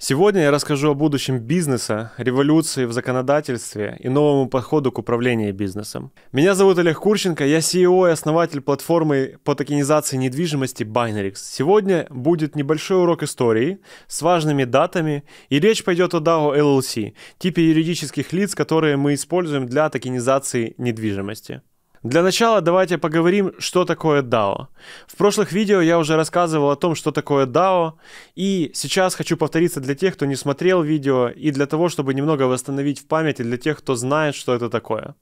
Сегодня я расскажу о будущем бизнеса, революции в законодательстве и новому подходу к управлению бизнесом. Меня зовут Олег Курченко, я CEO и основатель платформы по токенизации недвижимости Binarix. Сегодня будет небольшой урок истории с важными датами, и речь пойдет о DAO LLC, типе юридических лиц, которые мы используем для токенизации недвижимости. Для начала давайте поговорим, что такое DAO. В прошлых видео я уже рассказывал о том, что такое DAO, и сейчас хочу повториться для тех, кто не смотрел видео, и для того, чтобы немного восстановить в памяти для тех, кто знает, что это такое.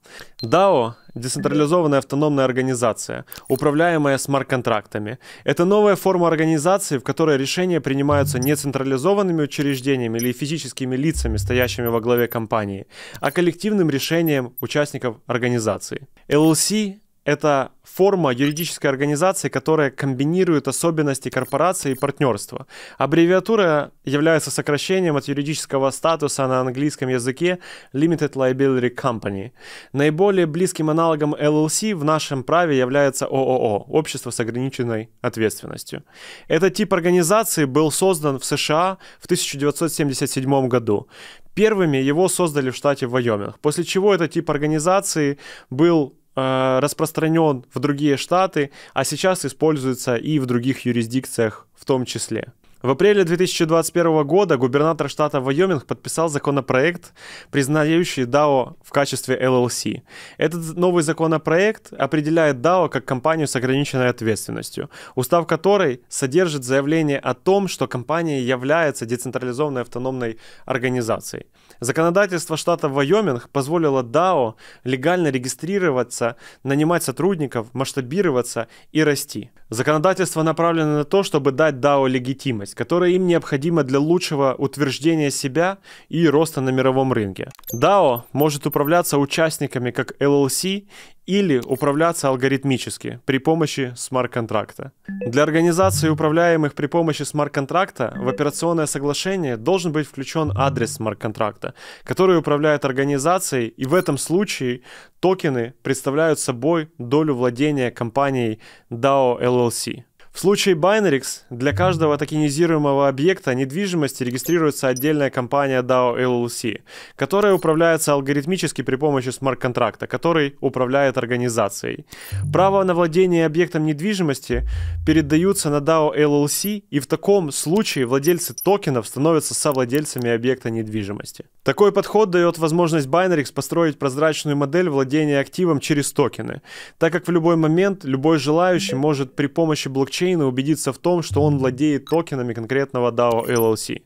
DAO децентрализованная автономная организация, управляемая смарт-контрактами. Это новая форма организации, в которой решения принимаются не централизованными учреждениями или физическими лицами, стоящими во главе компании, а коллективным решением участников организации. LLC это форма юридической организации, которая комбинирует особенности корпорации и партнерства. Аббревиатура является сокращением от юридического статуса на английском языке Limited Liability Company. Наиболее близким аналогом LLC в нашем праве является ООО – Общество с ограниченной ответственностью. Этот тип организации был создан в США в 1977 году. Первыми его создали в штате Вайоминг, после чего этот тип организации был Э, распространен в другие штаты, а сейчас используется и в других юрисдикциях в том числе. В апреле 2021 года губернатор штата Вайоминг подписал законопроект, признающий DAO в качестве LLC. Этот новый законопроект определяет DAO как компанию с ограниченной ответственностью, устав которой содержит заявление о том, что компания является децентрализованной автономной организацией. Законодательство штата Вайоминг позволило DAO легально регистрироваться, нанимать сотрудников, масштабироваться и расти. Законодательство направлено на то, чтобы дать DAO легитимность, которая им необходима для лучшего утверждения себя и роста на мировом рынке. DAO может управляться участниками как LLC или управляться алгоритмически при помощи смарт-контракта. Для организации управляемых при помощи смарт-контракта в операционное соглашение должен быть включен адрес смарт-контракта, который управляет организацией, и в этом случае токены представляют собой долю владения компанией DAO LLC. В случае Binaryx для каждого токенизируемого объекта недвижимости регистрируется отдельная компания DAO LLC, которая управляется алгоритмически при помощи смарт-контракта, который управляет организацией. Право на владение объектом недвижимости передаются на DAO LLC, и в таком случае владельцы токенов становятся совладельцами объекта недвижимости. Такой подход дает возможность Binaryx построить прозрачную модель владения активом через токены, так как в любой момент любой желающий может при помощи блокчейна блокчейн убедиться в том, что он владеет токенами конкретного DAO LLC.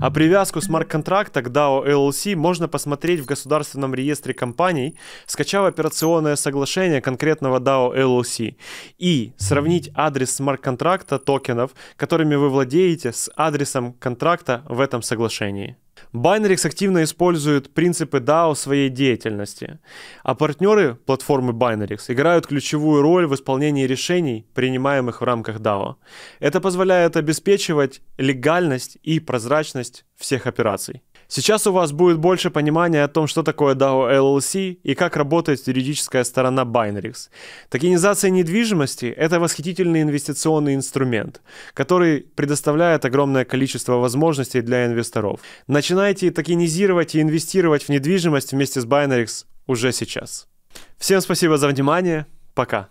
А привязку смарт-контракта к DAO LLC можно посмотреть в государственном реестре компаний, скачав операционное соглашение конкретного DAO LLC и сравнить адрес смарт-контракта токенов, которыми вы владеете, с адресом контракта в этом соглашении. Binarix активно использует принципы DAO в своей деятельности, а партнеры платформы Binarix играют ключевую роль в исполнении решений, принимаемых в рамках DAO. Это позволяет обеспечивать легальность и прозрачность всех операций. Сейчас у вас будет больше понимания о том, что такое DAO LLC и как работает юридическая сторона Binaries. Токенизация недвижимости – это восхитительный инвестиционный инструмент, который предоставляет огромное количество возможностей для инвесторов. Начинайте токенизировать и инвестировать в недвижимость вместе с Binaries уже сейчас. Всем спасибо за внимание. Пока.